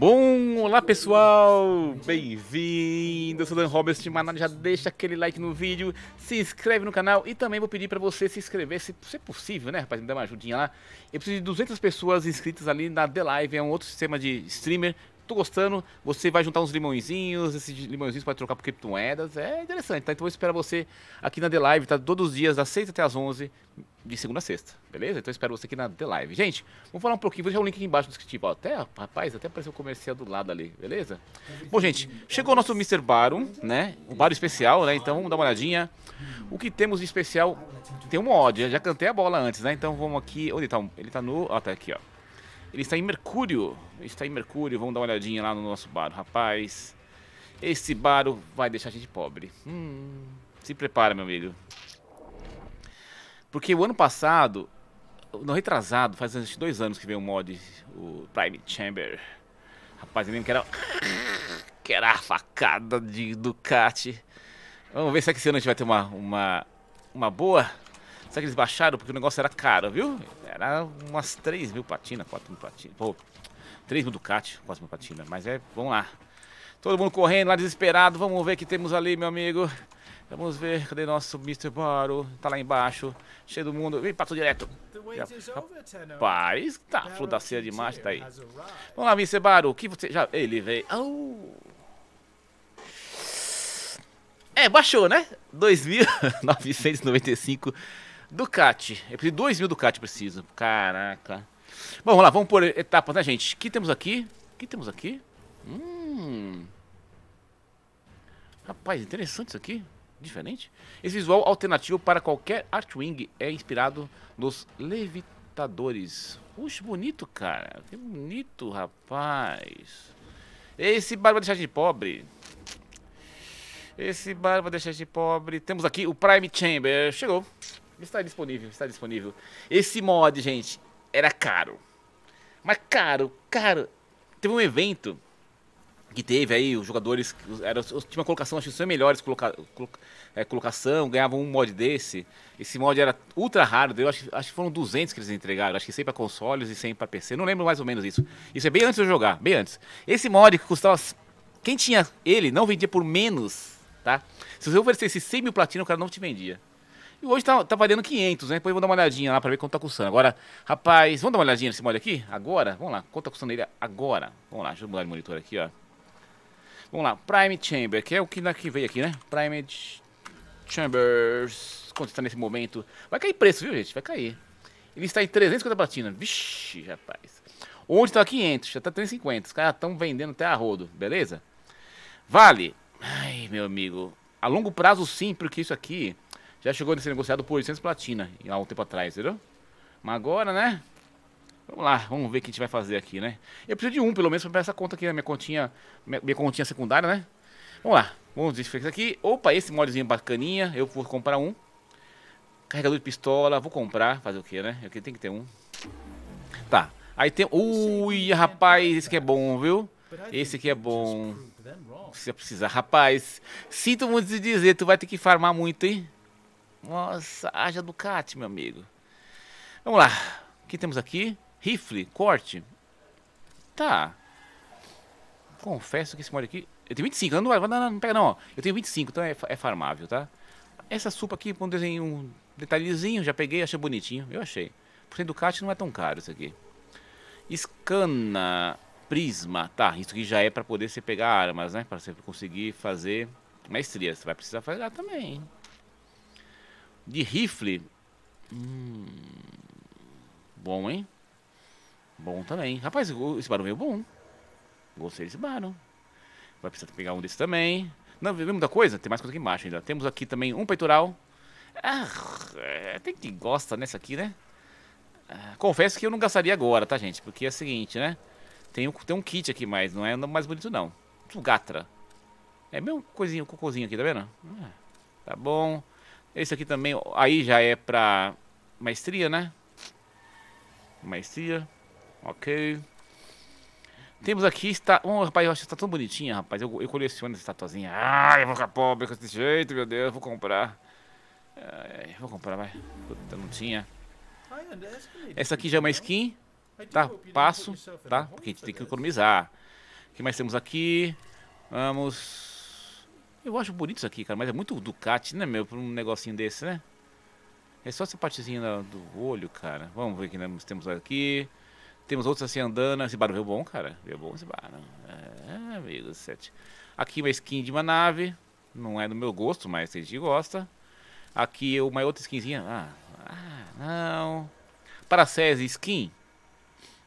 Bom, olá pessoal, bem-vindo, eu sou Dan Roberts de Manaus, já deixa aquele like no vídeo, se inscreve no canal e também vou pedir para você se inscrever, se, se é possível, né rapaz, me dá uma ajudinha lá. Eu preciso de 200 pessoas inscritas ali na The Live, é um outro sistema de streamer tô gostando. Você vai juntar uns limãozinhos, esses limãozinhos pode trocar por criptomoedas. É interessante, tá? Então eu espero você aqui na The Live, tá? Todos os dias, das 6 até as 11, de segunda a sexta, beleza? Então eu espero você aqui na The Live. Gente, vamos falar um pouquinho, vou deixar o um link aqui embaixo no descritivo. Ó, até, rapaz, até apareceu o comercial do lado ali, beleza? Bom, gente, chegou o nosso Mr. Baron, né? O Baron especial, né? Então vamos dar uma olhadinha. O que temos de especial? Tem um mod, já cantei a bola antes, né? Então vamos aqui. Onde tá? Ele tá no. Ó, tá aqui, ó. Ele está em Mercúrio. está em Mercúrio. Vamos dar uma olhadinha lá no nosso bar, rapaz. Esse bar vai deixar a gente pobre. Hum, se prepara, meu amigo. Porque o ano passado, no retrasado, faz uns dois anos que veio o um mod, o Prime Chamber. Rapaz, eu lembro que era, que era a facada de Ducati. Vamos ver se é que esse ano a gente vai ter uma, uma, uma boa. Será que eles baixaram? Porque o negócio era caro, viu? Era umas 3 mil patinas, 4 mil patinas. Pô, 3 mil Ducati, 4 mil patinas. Mas é, vamos lá. Todo mundo correndo lá desesperado. Vamos ver o que temos ali, meu amigo. Vamos ver, cadê nosso Mr. Baro? Tá lá embaixo, cheio do mundo. Vem, passou direto. Rapaz, tá, fludaceira da ceia de tá aí. Vamos lá, Mr. Baro, o que você já... Ele veio... Oh. É, baixou, né? 2.995 Ducati. Eu preciso de 2 mil Ducati, preciso. Caraca. Bom, vamos lá, vamos por etapas, né, gente? O que temos aqui? O que temos aqui? Hum. Rapaz, interessante isso aqui. Diferente. Esse visual alternativo para qualquer Artwing é inspirado nos levitadores. Puxa, bonito, cara. Que bonito, rapaz. Esse barba deixar de pobre. Esse barba deixar de pobre. Temos aqui o Prime Chamber. Chegou. Está disponível, está disponível. Esse mod, gente, era caro. Mas caro, caro. Teve um evento que teve aí, os jogadores era, tinha uma colocação, acho que são melhores coloca, coloca, é, colocação, ganhavam um mod desse. Esse mod era ultra raro, eu acho, acho que foram 200 que eles entregaram, acho que 100 para consoles e 100 para PC, não lembro mais ou menos isso. Isso é bem antes de eu jogar, bem antes. Esse mod que custava, quem tinha ele não vendia por menos, tá? Se você oferecesse 100 mil platina, o cara não te vendia. E hoje tá, tá valendo 500, né? Depois eu vou dar uma olhadinha lá pra ver quanto tá custando. Agora, rapaz, vamos dar uma olhadinha nesse mole aqui? Agora? Vamos lá. Quanto tá custando ele agora? Vamos lá, deixa eu mudar de monitor aqui, ó. Vamos lá, Prime Chamber, que é o que daqui veio aqui, né? Prime Chambers, quanto está nesse momento? Vai cair preço, viu, gente? Vai cair. Ele está em 350 platina. Vixe, rapaz. Onde está 500, já está 350. Os caras estão vendendo até a rodo, beleza? Vale. Ai, meu amigo. A longo prazo, sim, porque isso aqui já chegou a ser negociado por 800 platina há um tempo atrás, entendeu? Mas agora, né? Vamos lá, vamos ver o que a gente vai fazer aqui, né? Eu preciso de um, pelo menos, pra essa conta aqui, né? minha continha, minha, minha continha secundária, né? Vamos lá, vamos desfixar aqui. Opa, esse modzinho bacaninha, eu vou comprar um. Carregador de pistola, vou comprar, fazer o que, né? Eu tem que ter um. Tá, aí tem... Ui, rapaz, esse aqui é bom, viu? Esse aqui é bom. Se precisar, rapaz, sinto muito de dizer, tu vai ter que farmar muito, hein? Nossa, haja Ducati, meu amigo. Vamos lá. O que temos aqui? Rifle, corte. Tá. Confesso que esse mod aqui... Eu tenho 25, não, não, não, não pega não. Eu tenho 25, então é, é farmável, tá? Essa supa aqui com um desenho, um detalhezinho, já peguei, achei bonitinho. Eu achei. Por ser Ducati não é tão caro isso aqui. Scana prisma. Tá, isso aqui já é pra poder você pegar armas, né? Pra você conseguir fazer maestrias. Você vai precisar fazer lá também, hein? De rifle. Hum, bom, hein? Bom também. Rapaz, esse barulho é bom. Gostei desse barulho. Vai precisar pegar um desse também. Não, vê muita coisa? Tem mais coisa aqui embaixo ainda. Temos aqui também um peitoral. Ah, é, tem que gosta nessa aqui, né? Ah, confesso que eu não gastaria agora, tá, gente? Porque é o seguinte, né? Tem um, tem um kit aqui, mas não é mais bonito, não. Sugatra. É meu coisinho, cocôzinho aqui, tá vendo? Ah, tá bom. Esse aqui também, aí já é pra maestria, né? Maestria. Ok. Temos aqui, está... Oh, rapaz, eu acho que tá tão bonitinha, rapaz. Eu, eu coleciono essa estatuazinha. ai eu vou ficar pobre com esse jeito, meu Deus. Eu vou comprar. vou comprar, vai. Puta, não tinha. Essa aqui já é uma skin. Tá, passo, tá? Né? Porque a gente tem que economizar. O que mais temos aqui? Vamos... Eu acho bonito isso aqui, cara, mas é muito Ducati, né, meu? Pra um negocinho desse, né? É só essa partezinha do olho, cara. Vamos ver o que nós temos aqui. Temos outros assim andando. Esse barulho é bom, cara. É bom esse barulho. É, amigo, sete. Aqui uma skin de uma nave. Não é do meu gosto, mas vocês gente gosta. Aqui uma outra skinzinha. Ah, ah não. Paracés skin.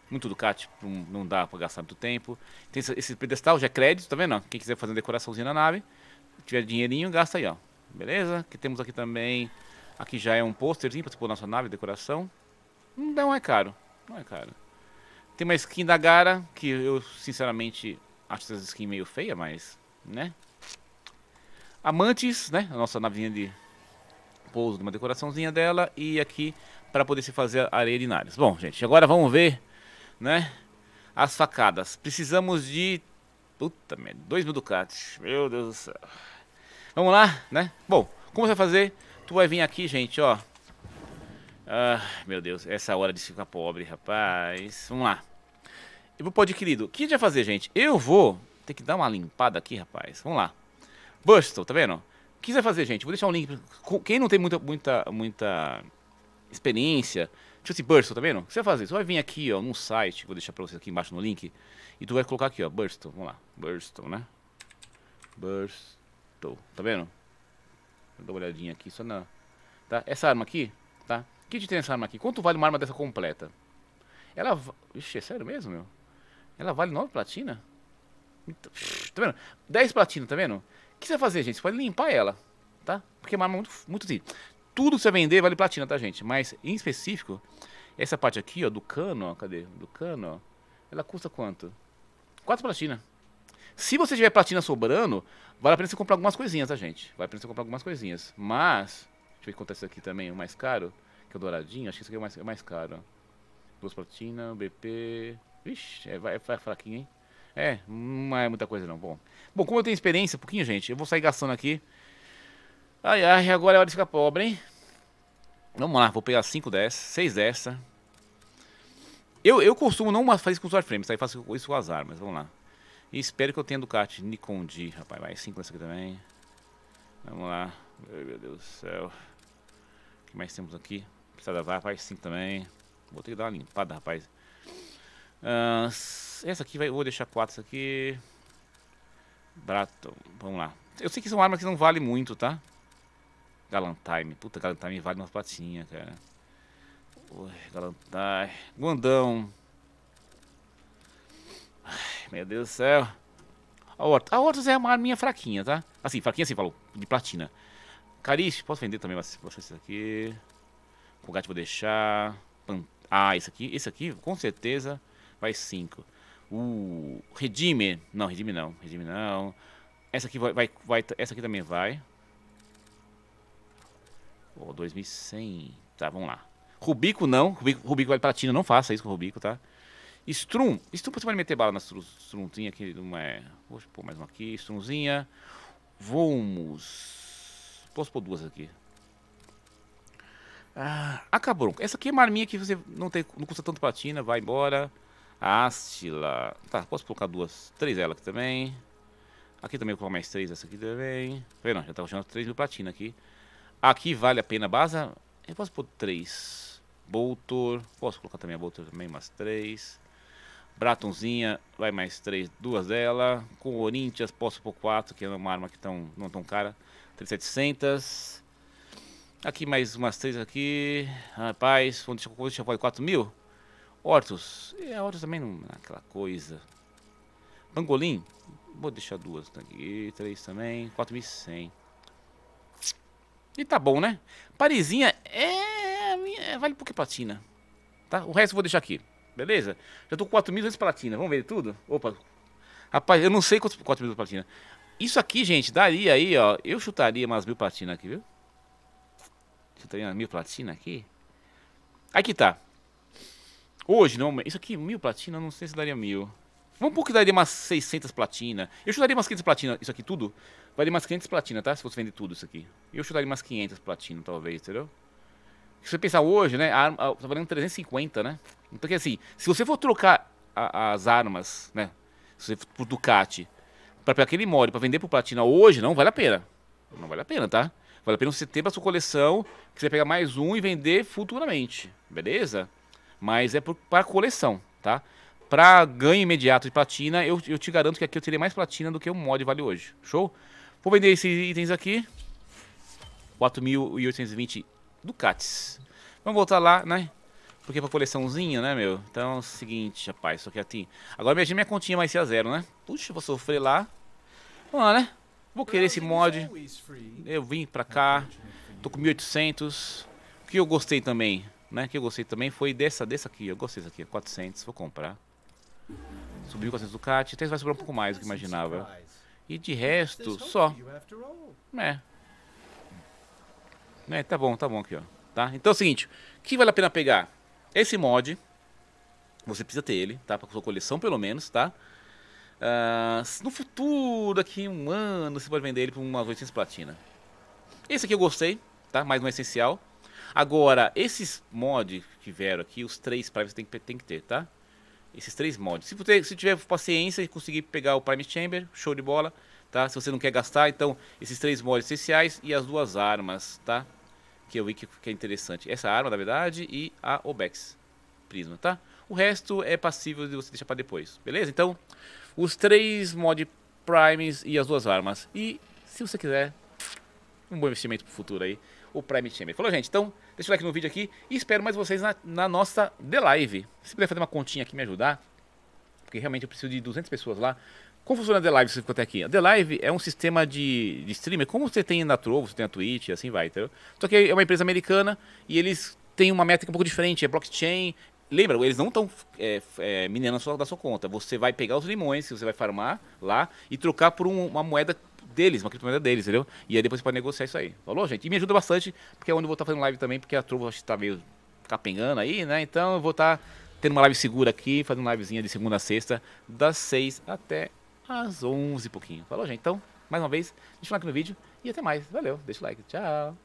Muito Ducati, não dá pra gastar muito tempo. Tem esse pedestal, já é crédito, tá vendo? Quem quiser fazer uma decoraçãozinha na nave tiver dinheirinho, gasta aí, ó. Beleza? Que temos aqui também. Aqui já é um pôsterzinho pra você pôr na nave, decoração. Não é caro. Não é caro. Tem uma skin da Gara, que eu sinceramente acho essa skin meio feia, mas. né? Amantes, né? A nossa navinha de pouso, uma decoraçãozinha dela. E aqui para poder se fazer areia de Nares. Bom, gente, agora vamos ver, né? As facadas. Precisamos de Puta merda, 2 mil Ducati. Meu Deus do céu. Vamos lá, né? Bom, como você vai fazer? Tu vai vir aqui, gente, ó. Ah, meu Deus, essa hora de ficar pobre, rapaz. Vamos lá. Eu vou pro adquirido. O que a gente vai fazer, gente? Eu vou ter que dar uma limpada aqui, rapaz. Vamos lá. Bustle, tá vendo? O que você vai fazer, gente? Vou deixar um link. Quem não tem muita, muita, muita experiência Tipo assim, Burst, tá vendo? O que você vai fazer? Você vai vir aqui, ó, num site, vou deixar pra vocês aqui embaixo no link, e tu vai colocar aqui, ó, Burst, vamos lá, Burst, né? Burst, tá vendo? Vou dar uma olhadinha aqui, só na... Tá? Essa arma aqui, tá? Que de tem essa arma aqui? Quanto vale uma arma dessa completa? Ela... Ixi, é sério mesmo, meu? Ela vale 9 platina? Então, tá vendo? 10 platina, tá vendo? O que você vai fazer, gente? Você pode limpar ela, tá? Porque é uma arma muito... muito assim tudo que você vender vale platina, tá, gente? Mas, em específico, essa parte aqui, ó, do cano, ó, cadê? Do cano, ó, ela custa quanto? 4 platina. Se você tiver platina sobrando, vale a pena você comprar algumas coisinhas, tá, gente? Vale a pena você comprar algumas coisinhas. Mas, deixa eu ver quanto é isso aqui também, o mais caro, que é o douradinho, acho que isso aqui é o mais, é mais caro, ó. Duas platina BP... Vixe, é, é, é fraquinho, hein? É, não é muita coisa não. Bom, bom como eu tenho experiência, um pouquinho, gente, eu vou sair gastando aqui. Ai, ai, agora é hora de ficar pobre, hein? Vamos lá, vou pegar 5 dessa, 6 dessa. Eu, eu costumo não fazer isso com os warframes, aí tá? faço isso com as armas, vamos lá. E espero que eu tenha Ducati Nikon D, rapaz, vai 5 dessa aqui também. Vamos lá, meu Deus do céu. O que mais temos aqui? Precisa levar, rapaz, 5 também. Vou ter que dar uma limpada, rapaz. Uh, essa aqui vai, vou deixar 4 aqui. Braton, vamos lá. Eu sei que são armas que não valem muito, tá? Galantime. Puta, Galantime vale umas patinhas, cara. Ui, Galantine. Guandão. Ai, meu Deus do céu. A Hortus. A Hortus é uma arminha fraquinha, tá? Assim, fraquinha assim, falou. De platina. Cariche, posso vender também, mas posso aqui. aqui. Colgate vou deixar. Pan... Ah, esse aqui. Esse aqui, com certeza, vai 5. O uh, Redime. Não, Redime não. Redime não. Essa aqui vai, vai, vai, Essa aqui também vai. Ou 2100. Tá, vamos lá. Rubico não. Rubico, Rubico vale platina. Não faça isso com o Rubico, tá? Strum. Strum você pode meter bala na Strumzinha aqui. Não é... Vou pôr mais uma aqui. Strumzinha. Vamos. Posso pôr duas aqui. Ah, acabou. Essa aqui é uma arminha que você não, tem, não custa tanto platina. Vai embora. Astila. Tá, posso colocar duas. Três ela aqui também. Aqui também vou colocar mais três. Essa aqui também. Tá não Já tá achando 3 mil platina aqui. Aqui vale a pena. Baza, eu posso pôr 3. Boltor, posso colocar também a Boltor também, mais 3. Bratonzinha, vai mais 3, duas dela. Com Corinthians, posso pôr 4, que é uma arma que tão, não tão cara. 3700. Aqui mais umas 3 aqui. Rapaz, vou onde eu pôr 4 mil? Hortus. É, Hortus também não é aquela coisa. Pangolim. Vou deixar duas aqui. 3 também. 4.100. E tá bom, né? Parisinha é... é vale porque platina. Tá? O resto eu vou deixar aqui. Beleza? Já tô com 4.200 platina. Vamos ver tudo? Opa. Rapaz, eu não sei quantos 4.200 platina. Isso aqui, gente, daria aí, ó. Eu chutaria mais mil platina aqui, viu? Chutaria umas mil platina aqui. Aqui tá. Hoje, não, isso aqui, mil platina, não sei se daria mil. Vamos pôr que daria umas 600 platina. Eu chutaria umas 500 platina, isso aqui tudo. Varia umas 500 platina, tá? Se você vender tudo isso aqui. Eu chutaria umas 500 platina, talvez, entendeu? Se você pensar hoje, né? A arma tá valendo 350, né? Então, que assim, se você for trocar a, as armas, né? Se você for por Ducati, pra aquele mod, pra vender por platina hoje, não vale a pena. Não vale a pena, tá? Vale a pena você ter pra sua coleção, que você pegar mais um e vender futuramente, beleza? Mas é por, para coleção, tá? pra ganho imediato de platina, eu, eu te garanto que aqui eu terei mais platina do que o um mod vale hoje. Show? Vou vender esses itens aqui. 4.820 ducates. Vamos voltar lá, né? Porque é pra coleçãozinha, né, meu? Então é o seguinte, rapaz. Só que assim... Agora imagina minha continha vai ser a zero, né? Puxa, vou sofrer lá. Vamos lá, né? Vou querer esse mod. Eu vim pra cá. Tô com 1.800. O que eu gostei também, né? O que eu gostei também foi dessa, dessa aqui. Eu gostei dessa aqui, 400. Vou comprar. Subiu com a Ducati, então até vai sobrar um pouco mais do que imaginava. E de resto, só. É. É, tá bom, tá bom aqui, ó. Tá? Então é o seguinte, o que vale a pena pegar? Esse mod, você precisa ter ele, tá? Pra sua coleção pelo menos, tá? Uh, no futuro, daqui um ano, você pode vender ele por umas 800 platina. Esse aqui eu gostei, tá? Mas não é essencial. Agora, esses mods que vieram aqui, os três privacy tem que, tem que ter, tá? esses três mods. Se, você se tiver paciência e conseguir pegar o Prime Chamber, show de bola, tá? Se você não quer gastar, então esses três mods essenciais e as duas armas, tá? Que eu vi que, que é interessante. Essa arma, na verdade, e a Obex Prisma, tá? O resto é passível de você deixar para depois, beleza? Então, os três mods primes e as duas armas. E, se você quiser, um bom investimento para o futuro aí, o Prime Chamber. Falou, gente? Então, deixa o like no vídeo aqui e espero mais vocês na, na nossa The Live. Se puder fazer uma continha aqui me ajudar, porque realmente eu preciso de 200 pessoas lá. Como funciona a The Live, você ficou até aqui? A The Live é um sistema de, de streamer, como você tem na Trovo, você tem na Twitch, assim vai, entendeu? Só que é uma empresa americana e eles têm uma métrica um pouco diferente, é blockchain, lembra, eles não estão é, é, minerando sua, da sua conta. Você vai pegar os limões que você vai farmar lá e trocar por um, uma moeda deles, uma criptomoeda deles, entendeu? E aí depois você pode negociar isso aí. Falou, gente? E me ajuda bastante, porque é onde eu vou estar fazendo live também, porque a Trovo está meio capengando aí, né? Então eu vou estar tendo uma live segura aqui, fazendo livezinha de segunda a sexta, das 6 até às 11 e pouquinho. Falou, gente? Então, mais uma vez, deixa o like no vídeo e até mais. Valeu, deixa o like. Tchau.